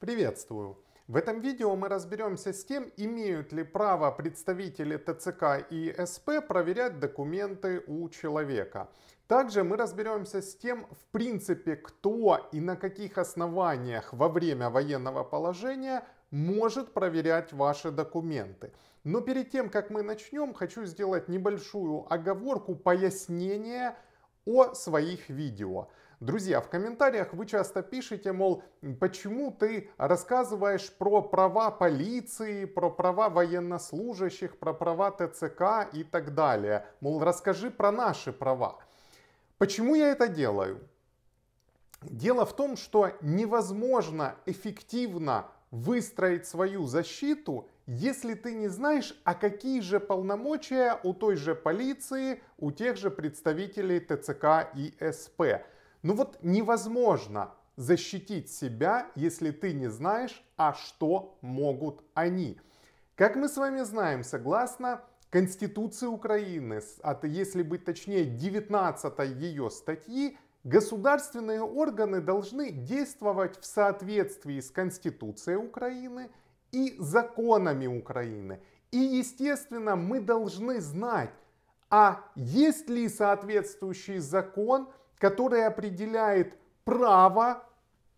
Приветствую! В этом видео мы разберемся с тем, имеют ли право представители ТЦК и СП проверять документы у человека. Также мы разберемся с тем, в принципе, кто и на каких основаниях во время военного положения может проверять ваши документы. Но перед тем, как мы начнем, хочу сделать небольшую оговорку, пояснение о своих видео. Друзья, в комментариях вы часто пишете, мол, почему ты рассказываешь про права полиции, про права военнослужащих, про права ТЦК и так далее. Мол, расскажи про наши права. Почему я это делаю? Дело в том, что невозможно эффективно выстроить свою защиту, если ты не знаешь, а какие же полномочия у той же полиции, у тех же представителей ТЦК и СП. Ну вот невозможно защитить себя, если ты не знаешь, а что могут они. Как мы с вами знаем, согласно Конституции Украины, а если быть точнее 19 ее статьи, государственные органы должны действовать в соответствии с Конституцией Украины и законами Украины. И, естественно, мы должны знать, а есть ли соответствующий закон – которая определяет право,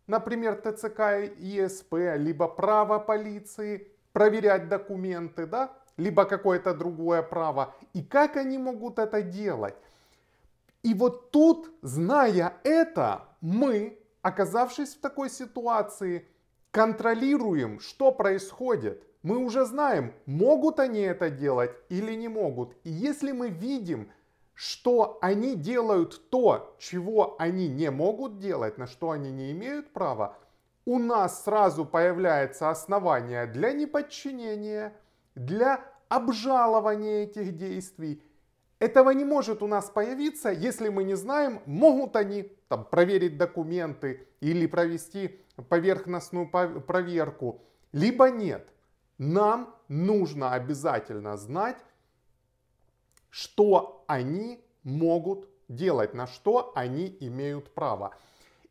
например, ТЦК и ИСП, либо право полиции проверять документы, да, либо какое-то другое право. И как они могут это делать? И вот тут, зная это, мы, оказавшись в такой ситуации, контролируем, что происходит. Мы уже знаем, могут они это делать или не могут. И если мы видим, что они делают то, чего они не могут делать, на что они не имеют права, у нас сразу появляется основание для неподчинения, для обжалования этих действий. Этого не может у нас появиться, если мы не знаем, могут они там, проверить документы или провести поверхностную проверку, либо нет. Нам нужно обязательно знать, что они могут делать, на что они имеют право.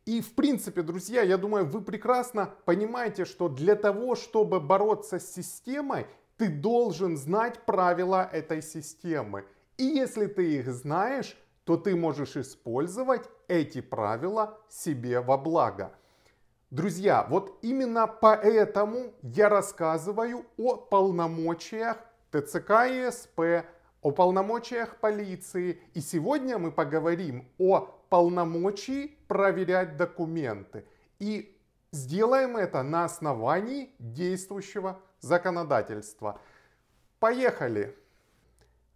И в принципе, друзья, я думаю, вы прекрасно понимаете, что для того, чтобы бороться с системой, ты должен знать правила этой системы. И если ты их знаешь, то ты можешь использовать эти правила себе во благо. Друзья, вот именно поэтому я рассказываю о полномочиях ТЦК и СП, о полномочиях полиции. И сегодня мы поговорим о полномочии проверять документы. И сделаем это на основании действующего законодательства. Поехали!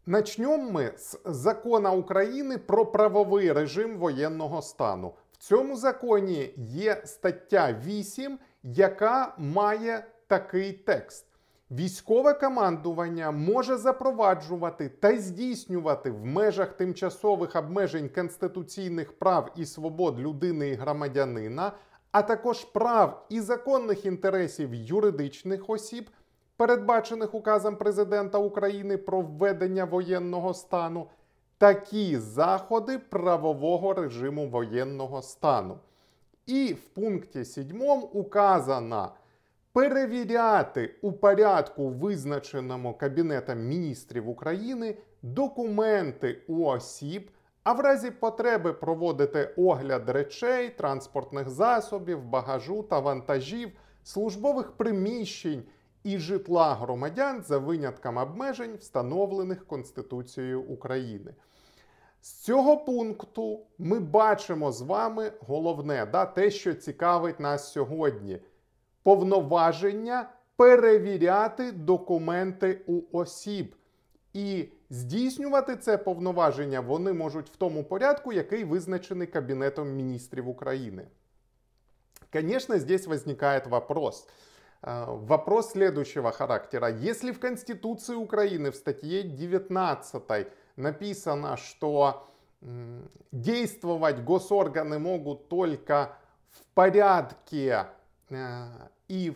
Начнем мы с закона Украины про правовий режим военного стану. В цьому законі є стаття 8, яка має такий текст. Військове командування може запроваджувати та здійснювати в межах тимчасових обмежень конституційних прав і свобод людини і громадянина, а також прав і законних інтересів юридичних осіб, передбачених указом президента України про введення воєнного стану, такі заходи правового режиму воєнного стану. І в пункті 7 указано перевіряти у порядку, визначеному Кабінетом міністрів України документи у осіб, а в разі потреби проводити огляд речей, транспортних засобів, багажу та вантажів, службових приміщень і житла громадян за винятком обмежень, встановлених Конституцією України. З цього пункту ми бачимо з вами головне да, те, що цікавить нас сьогодні. повноваження перевіряти документи у осіб. І здійснювати це повноваження вони можуть в тому порядку, який визначений Кабінетом міністрів України. Конечно, здесь возникает вопрос. Э, вопрос следующего характера. Если в Конституции Украины в статье 19 написано, что действовать госорганы могут только в порядке э, и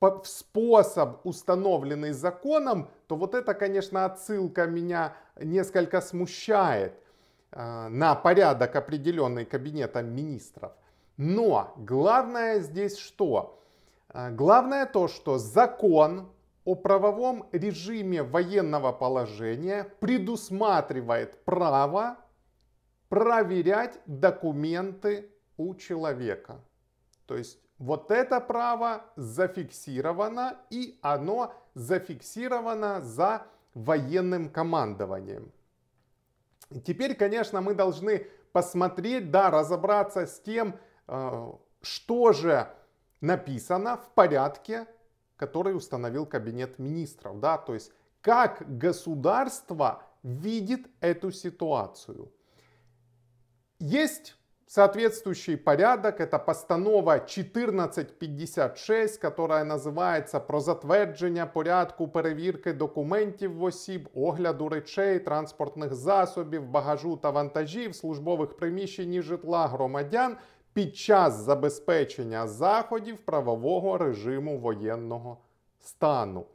в способ, установленный законом, то вот это, конечно, отсылка меня несколько смущает э, на порядок определенный кабинетом министров. Но главное здесь что? Э, главное то, что закон о правовом режиме военного положения предусматривает право проверять документы у человека. То есть вот это право зафиксировано, и оно зафиксировано за военным командованием. Теперь, конечно, мы должны посмотреть, да, разобраться с тем, э, что же написано в порядке, который установил кабинет министров, да, то есть как государство видит эту ситуацию. Есть Соответствующий порядок – это постанова 1456, которая називається про затвердження порядку перевірки документів в осіб, огляду речей, транспортних засобів, багажу та вантажів, службових приміщень і житла громадян під час забезпечення заходів правового режиму воєнного стану.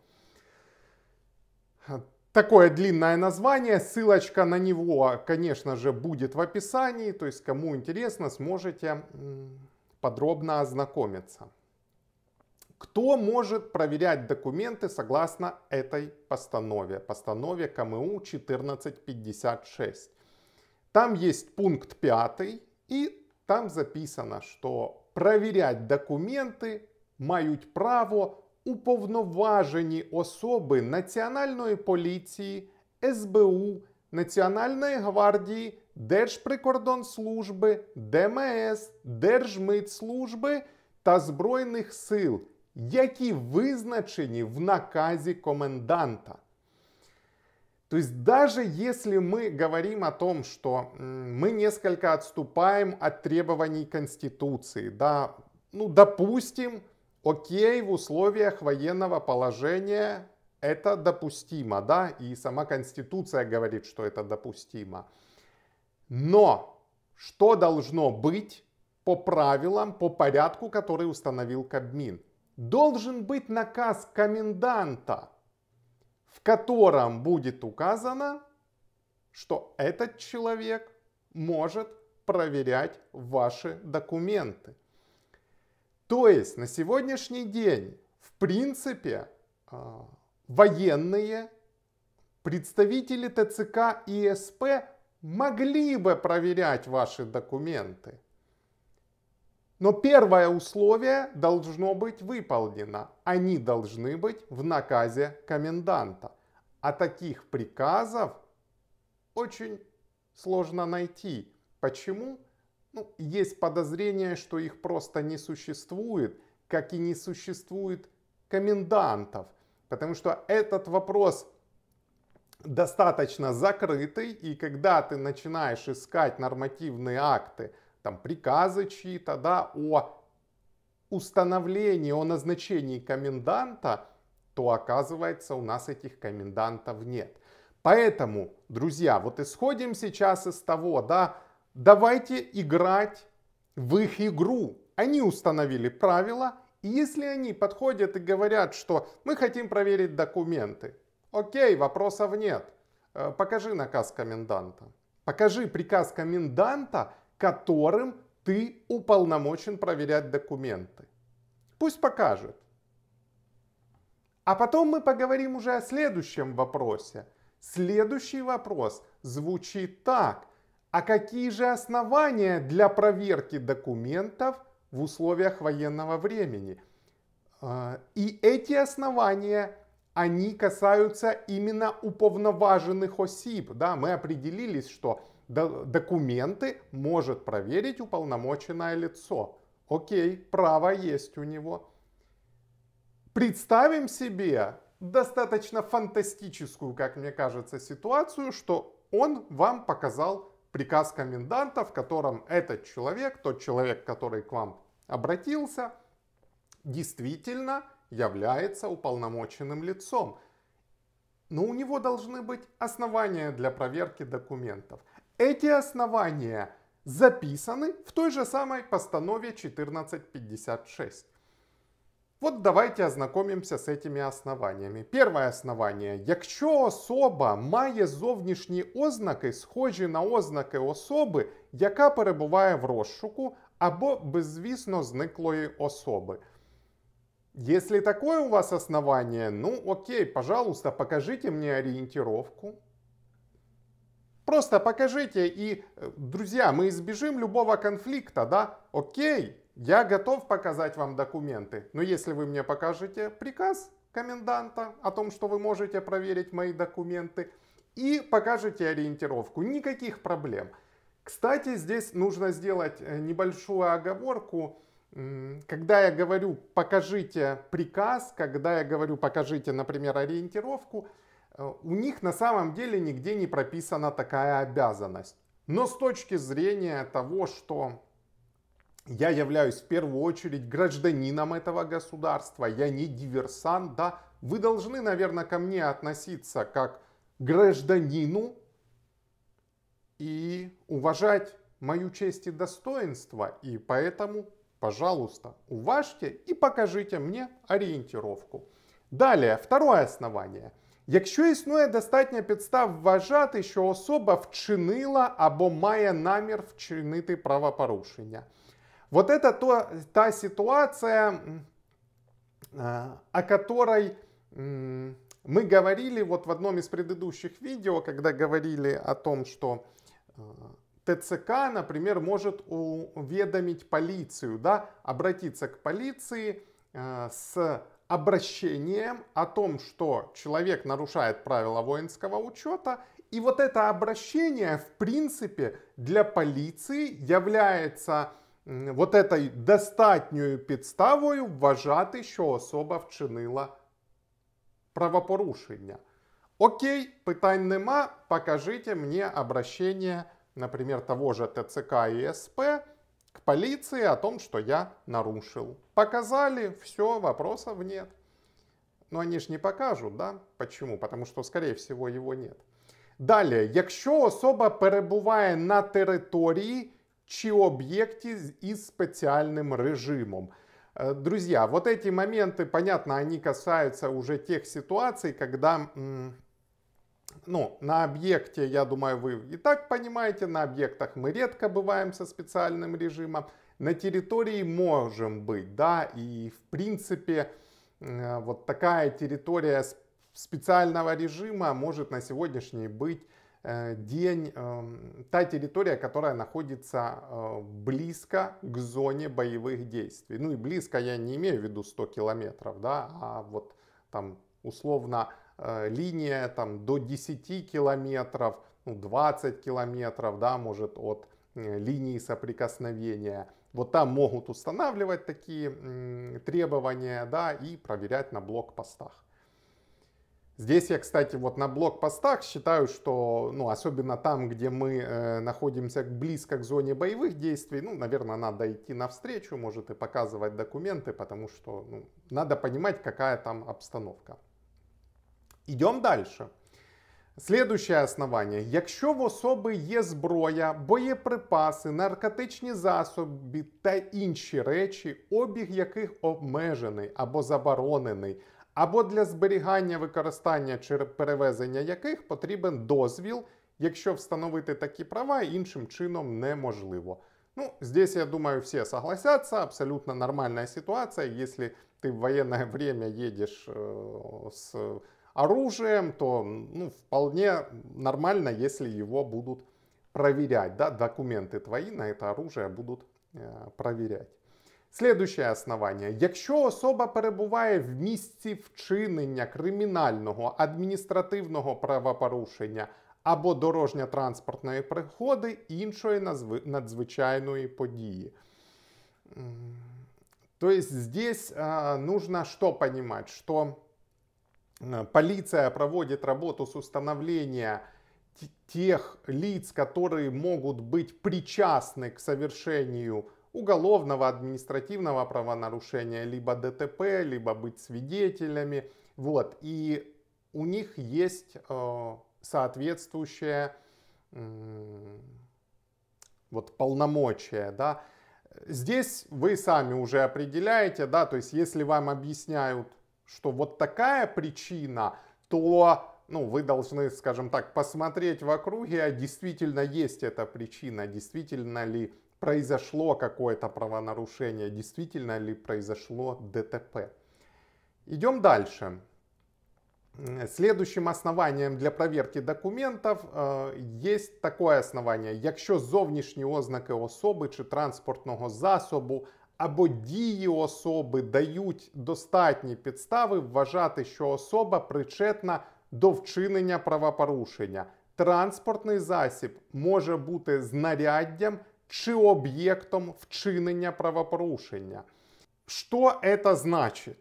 Такое длинное название, ссылочка на него, конечно же, будет в описании, то есть кому интересно, сможете подробно ознакомиться. Кто может проверять документы согласно этой постанове, постанове КМУ 1456? Там есть пункт 5, и там записано, что проверять документы мають право уповноважені особи Національної поліції, СБУ, Національної гвардії, Держприкордонслужби, ДМС, Держмитслужби та Збройних сил, які визначені в наказі коменданта. То тобто, есть даже если мы говорим о том, что мы несколько отступаем от требований Конституции, да, ну, допустим, Окей, в условиях военного положения это допустимо, да, и сама Конституция говорит, что это допустимо. Но что должно быть по правилам, по порядку, который установил Кабмин? Должен быть наказ коменданта, в котором будет указано, что этот человек может проверять ваши документы. То есть на сегодняшний день, в принципе, э, военные представители ТЦК и СП могли бы проверять ваши документы. Но первое условие должно быть выполнено. Они должны быть в наказе коменданта. А таких приказов очень сложно найти. Почему? Ну, есть подозрение, что их просто не существует, как и не существует комендантов. Потому что этот вопрос достаточно закрытый, и когда ты начинаешь искать нормативные акты, там приказы чьи-то, да, о установлении, о назначении коменданта, то оказывается у нас этих комендантов нет. Поэтому, друзья, вот исходим сейчас из того, да, Давайте играть в их игру. Они установили правила, и если они подходят и говорят, что мы хотим проверить документы, окей, вопросов нет. Э, покажи наказ коменданта. Покажи приказ коменданта, которым ты уполномочен проверять документы. Пусть покажет. А потом мы поговорим уже о следующем вопросе. Следующий вопрос звучит так. А какие же основания для проверки документов в условиях военного времени? А, и эти основания, они касаются именно уповноваженных осип, Да, мы определились, что документы может проверить уполномоченное лицо. Окей, право есть у него. Представим себе достаточно фантастическую, как мне кажется, ситуацию, что он вам показал приказ коменданта, в котором этот человек, тот человек, который к вам обратился, действительно является уполномоченным лицом. Но у него должны быть основания для проверки документов. Эти основания записаны в той же самой постанове 1456. Вот давайте ознакомимся с этими основаниями. Первое основание: Якщо особа має зовнішні ознаки, схожі на ознаки особи, яка перебуває в розшуку або безвісно зниклої особи. Если такое у вас основание, ну окей, пожалуйста, покажите мне ориентировку. Просто покажите, и, э, друзья, мы избежим любого конфликта, да? Окей, я готов показать вам документы, но если вы мне покажете приказ коменданта о том, что вы можете проверить мои документы, и покажете ориентировку, никаких проблем. Кстати, здесь нужно сделать э, небольшую оговорку. Когда я говорю «покажите приказ», когда я говорю «покажите, например, ориентировку», э, у них на самом деле нигде не прописана такая обязанность. Но с точки зрения того, что я являюсь в первую очередь гражданином этого государства, я не диверсант, да. Вы должны, наверное, ко мне относиться как к гражданину и уважать мою честь и достоинство. И поэтому, пожалуйста, уважьте и покажите мне ориентировку. Далее, второе основание – Якщо існує достатня підстав вважати, що особа вчинила або має намір вчинити правопорушення. Вот это то, та ситуация, а, о которой мы говорили вот в одном из предыдущих видео, когда говорили о том, что а, ТЦК, например, может уведомить полицию, да, обратиться к полиции а, с обращением о том, что человек нарушает правила воинского учета. И вот это обращение, в принципе, для полиции является вот этой достатньою підставою вважати, що особа вчинила правопорушення. Окей, питань нема. Покажите мені обращення, наприклад, того же ТЦК і СП к полиции о том, что я нарушил. Показали, все, вопросов нет. Но ну, они ж не покажут, да? Почему? Потому что, скорее всего, его нет. Далі, якщо особа перебуває на території чи объекте и специальным режимом. Друзья, вот эти моменты, понятно, они касаются уже тех ситуаций, когда ну, на объекте, я думаю, вы и так понимаете, на объектах мы редко бываем со специальным режимом. На территории можем быть, да, и в принципе э, вот такая территория специального режима может на сегодняшний быть Э, день, эм, та территория, которая находится э, близко к зоне боевых действий. Ну и близко я не имею в виду 100 километров, да, а вот там условно э, линия там до 10 километров, 20 ну километров, да, может от линии соприкосновения. Вот там могут устанавливать такие требования, да, и проверять на блокпостах. Здесь я, кстати, вот на блокпостах считаю, что, ну, особенно там, где мы э, находимся близко к зоне боевых действий, ну, наверное, надо идти навстречу, может и показывать документы, потому что ну, надо понимать, какая там обстановка. Идем дальше. Следующее основание: если в особи есть зброя, боеприпасы, наркотичні засоби та інші речі, обіг яких обмежений або заборонений. або для зберігання використання чи перевезення яких потрібен дозвіл, якщо встановити такі права іншим чином неможливо. Ну, здесь, я думаю, все согласятся, абсолютно нормальная ситуация. Если ты в военное время едешь э, с оружием, то ну, вполне нормально, если его будут проверять, да, документы твои на это оружие будут э, проверять. Следующее основання: якщо особа перебуває в місці вчинення кримінального адміністративного правопорушення або дорожньо-транспортної пригоди іншої надзвичайної події. То есть здесь э, нужно что понимать, что полиция проводит работу с установления тех лиц, которые могут быть причастны к совершению уголовного административного правонарушения, либо ДТП, либо быть свидетелями. Вот. И у них есть э, соответствующее вот, полномочия. Да? Здесь вы сами уже определяете, да, то есть если вам объясняют, что вот такая причина, то ну, вы должны, скажем так, посмотреть в округе, а действительно есть эта причина, действительно ли произошло какое-то правонарушение, действительно ли произошло ДТП. Идем дальше. Следующим основанням для проверки документів є э, таке основання. Якщо зовнішні ознаки особи чи транспортного засобу або дії особи дають достатні підстави вважати, що особа причетна до вчинення правопорушення, транспортний засіб може бути знаряддям чи об'єктом вчинення правопорушения. Что это значит?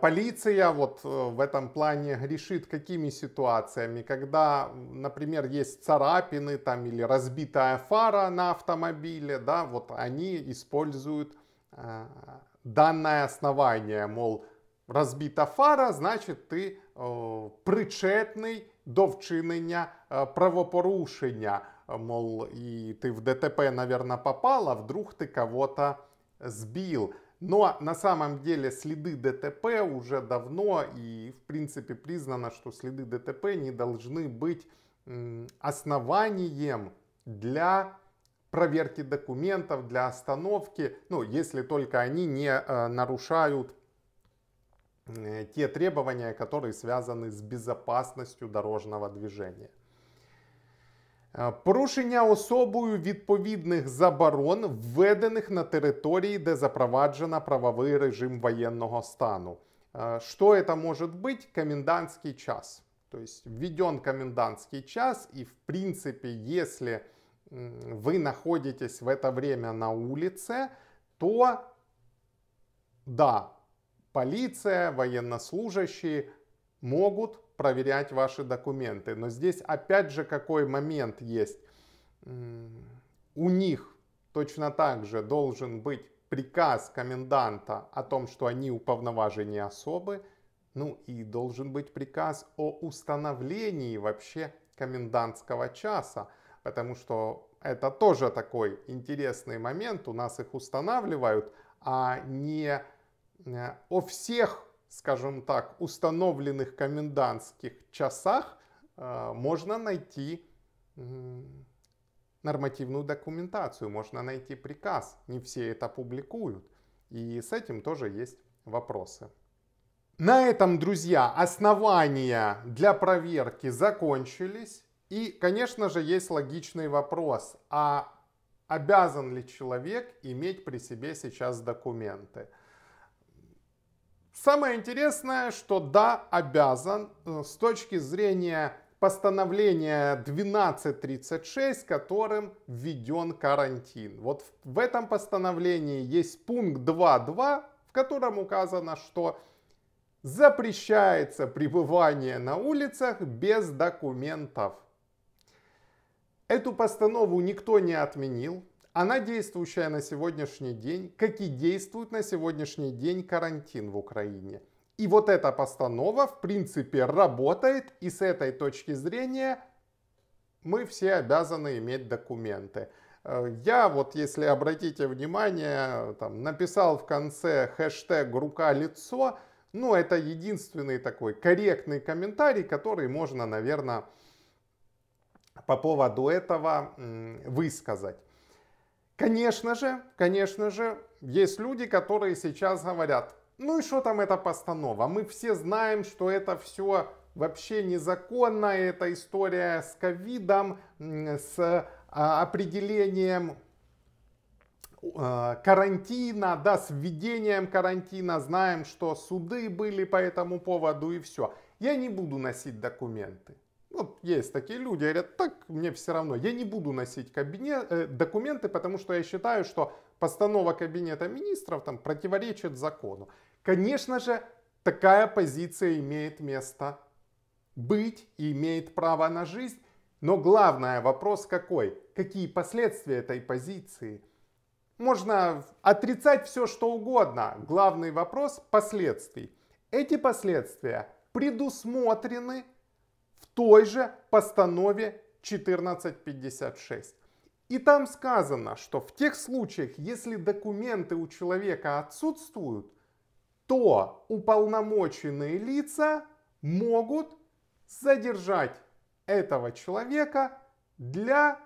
Полиция вот в этом плане грешит какими ситуациями, когда, например, есть царапины там или разбитая фара на автомобиле, да, вот они используют э, данное основание, мол, разбита фара, значит ты э, причетный до вчинения э, правопорушення мол, и ты в ДТП, наверное, попала, вдруг ты кого-то сбил. Но на самом деле следы ДТП уже давно и в принципе признано, что следы ДТП не должны быть основанием для проверки документов, для остановки, ну, если только они не э, нарушают э, те требования, которые связаны с безопасностью дорожного движения. Е, порушення особою відповідних заборон, введених на території, де запроваджено правовий режим воєнного стану. Е, що це може бути комендантський час. Тобто введен комендантський час, і, в принципі, якщо ви знаходитесь в это время на улице, то да, поліція, военнослужащие могут проверять ваши документы. Но здесь опять же какой момент есть. У них точно так же должен быть приказ коменданта о том, что они уполноважены особы, ну и должен быть приказ о установлении вообще комендантского часа, потому что это тоже такой интересный момент, у нас их устанавливают, а не э, о всех скажем так, установленных комендантских часах э, можно найти нормативную документацию, можно найти приказ. Не все это публикуют. И с этим тоже есть вопросы. На этом, друзья, основания для проверки закончились. И, конечно же, есть логичный вопрос, а обязан ли человек иметь при себе сейчас документы? Самое интересное, что да, обязан э, с точки зрения постановление 1236, которым введен карантин. Вот в этом постановлении есть пункт 2.2, в котором указано, что запрещается пребывание на улицах без документов. Эту постанову никто не отменил, она действующая на сегодняшний день, как и действует на сегодняшний день карантин в Украине. И вот эта постанова, в принципе, работает, и с этой точки зрения мы все обязаны иметь документы. Э, я вот, если обратите внимание, там, написал в конце хэштег «рука-лицо», ну, это единственный такой корректный комментарий, который можно, наверное, по поводу этого высказать. Конечно же, конечно же, есть люди, которые сейчас говорят, ну и что там эта постанова? Мы все знаем, что это все вообще незаконно, эта история с ковидом, с а, определением а, карантина, да, с введением карантина, знаем, что суды были по этому поводу и все. Я не буду носить документы. Вот есть такие люди, говорят, так мне все равно, я не буду носить кабинет, э, документы, потому что я считаю, что постанова кабинета министров там противоречит закону. Конечно же, такая позиция имеет место быть и имеет право на жизнь, но главное вопрос какой? Какие последствия этой позиции? Можно отрицать все, что угодно. Главный вопрос – последствий. Эти последствия предусмотрены той же постанове 1456. И там сказано, что в тех случаях, если документы у человека отсутствуют, то уполномоченные лица могут задержать этого человека для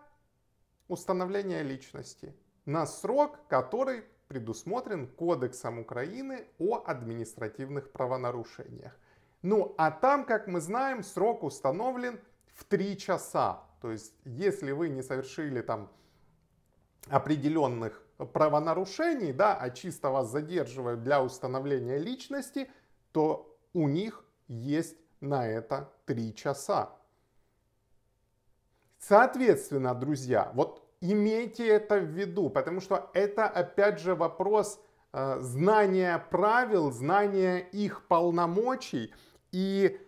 установления личности на срок, который предусмотрен Кодексом Украины о административных правонарушениях. Ну а там, как мы знаем, срок установлен в 3 часа. То есть, если вы не совершили там определенных правонарушений, да, а чисто вас задерживают для установления личности, то у них есть на это 3 часа. Соответственно, друзья, вот имейте это в виду, потому что это опять же вопрос э, знания правил, знания их полномочий – и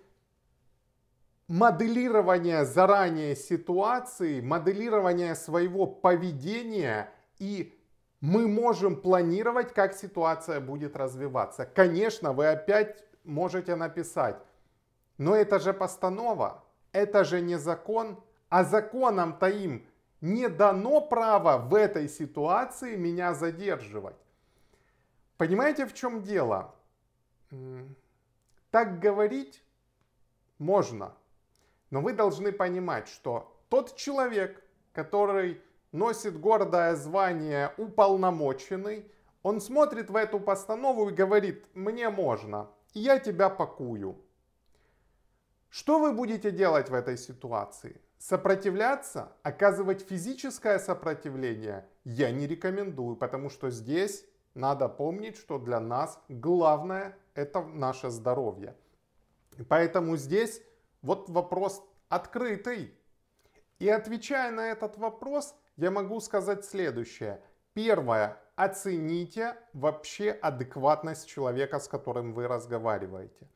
моделирование заранее ситуации, моделирование своего поведения и мы можем планировать, как ситуация будет развиваться. Конечно, вы опять можете написать, но это же постанова, это же не закон, а законом-то им не дано право в этой ситуации меня задерживать. Понимаете, в чем дело? Так говорить можно, но вы должны понимать, что тот человек, который носит гордое звание уполномоченный, он смотрит в эту постанову и говорит, мне можно, и я тебя пакую. Что вы будете делать в этой ситуации? Сопротивляться, оказывать физическое сопротивление я не рекомендую, потому что здесь надо помнить, что для нас главное это наше здоровье. поэтому здесь вот вопрос открытый. И отвечая на этот вопрос, я могу сказать следующее. Первое. Оцените вообще адекватность человека, с которым вы разговариваете.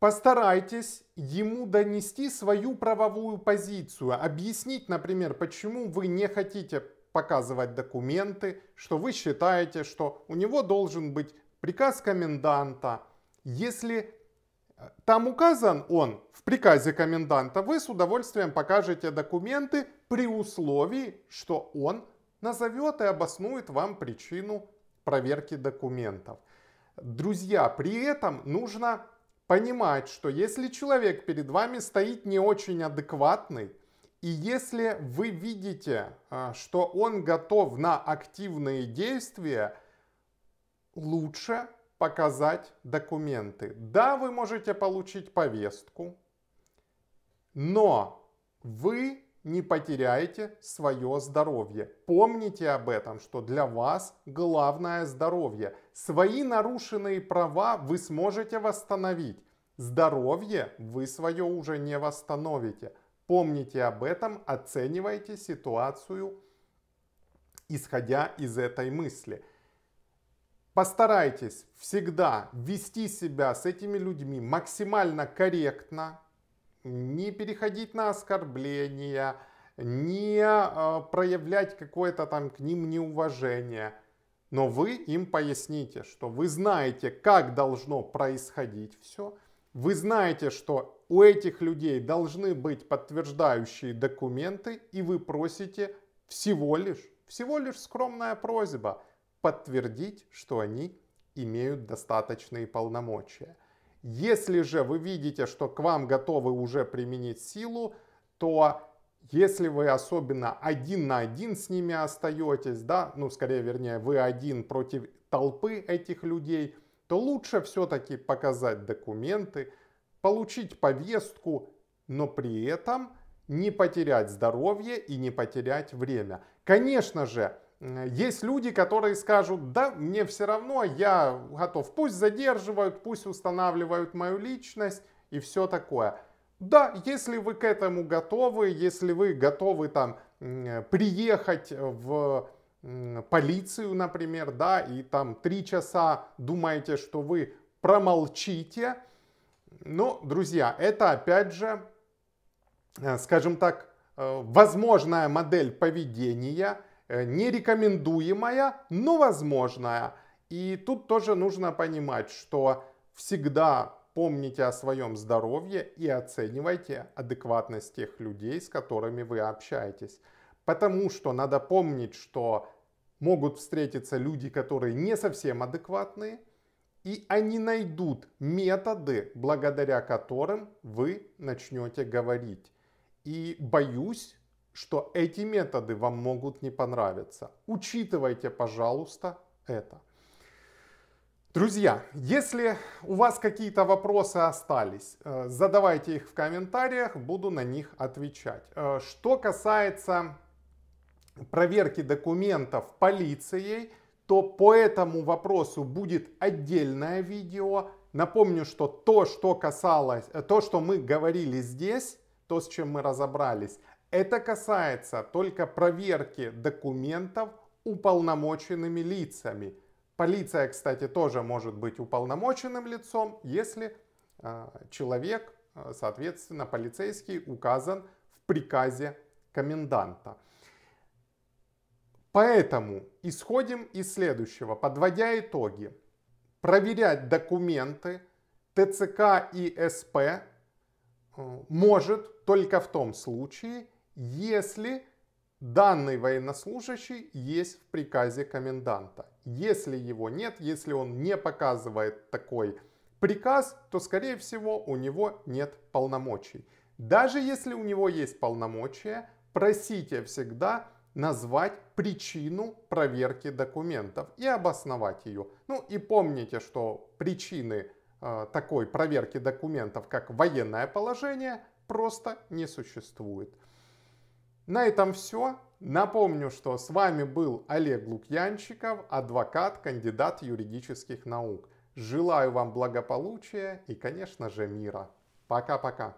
Постарайтесь ему донести свою правовую позицию, объяснить, например, почему вы не хотите показывать документы, что вы считаете, что у него должен быть приказ коменданта. Если э, там указан он в приказе коменданта, вы с удовольствием покажете документы при условии, что он назовет и обоснует вам причину проверки документов. Друзья, при этом нужно понимать, что если человек перед вами стоит не очень адекватный, и если вы видите, э, что он готов на активные действия – лучше показать документы. Да, вы можете получить повестку, но вы не потеряете свое здоровье. Помните об этом, что для вас главное здоровье. Свои нарушенные права вы сможете восстановить. Здоровье вы свое уже не восстановите. Помните об этом, оценивайте ситуацию, исходя из этой мысли – постарайтесь всегда вести себя с этими людьми максимально корректно, не переходить на оскорбления, не э, проявлять какое-то там к ним неуважение. Но вы им поясните, что вы знаете, как должно происходить все. Вы знаете, что у этих людей должны быть подтверждающие документы, и вы просите всего лишь, всего лишь скромная просьба – подтвердить, что они имеют достаточные полномочия. Если же вы видите, что к вам готовы уже применить силу, то если вы особенно один на один с ними остаетесь, да, ну скорее вернее вы один против толпы этих людей, то лучше все-таки показать документы, получить повестку, но при этом не потерять здоровье и не потерять время. Конечно же, Э, есть люди, которые скажут, да, мне все равно, я готов, пусть задерживают, пусть устанавливают мою личность и все такое. Да, если вы к этому готовы, если вы готовы там э, приехать в полицию, например, да, и там три часа думаете, что вы промолчите, но, друзья, это опять же, э, скажем так, возможная модель поведения – Э, нерекомендуемая, но возможная. И тут тоже нужно понимать, что всегда помните о своем здоровье и оценивайте адекватность тех людей, с которыми вы общаетесь. Потому что надо помнить, что могут встретиться люди, которые не совсем адекватные, и они найдут методы, благодаря которым вы начнете говорить. И боюсь, что эти методы вам могут не понравиться. Учитывайте, пожалуйста, это. Друзья, если у вас какие-то вопросы остались, э, задавайте их в комментариях, буду на них отвечать. Э, что касается проверки документов полицией, то по этому вопросу будет отдельное видео. Напомню, что то, что касалось, э, то, что мы говорили здесь, то, с чем мы разобрались, это касается только проверки документов уполномоченными лицами. Полиция, кстати, тоже может быть уполномоченным лицом, если а, человек, а, соответственно, полицейский указан в приказе коменданта. Поэтому исходим из следующего, подводя итоги. Проверять документы ТЦК и СП э, может только в том случае, если данный военнослужащий есть в приказе коменданта. Если его нет, если он не показывает такой приказ, то, скорее всего, у него нет полномочий. Даже если у него есть полномочия, просите всегда назвать причину проверки документов и обосновать ее. Ну и помните, что причины э, такой проверки документов, как военное положение, просто не существует. На этом все. Напомню, что с вами был Олег Лукьянчиков, адвокат, кандидат юридических наук. Желаю вам благополучия и, конечно же, мира. Пока-пока.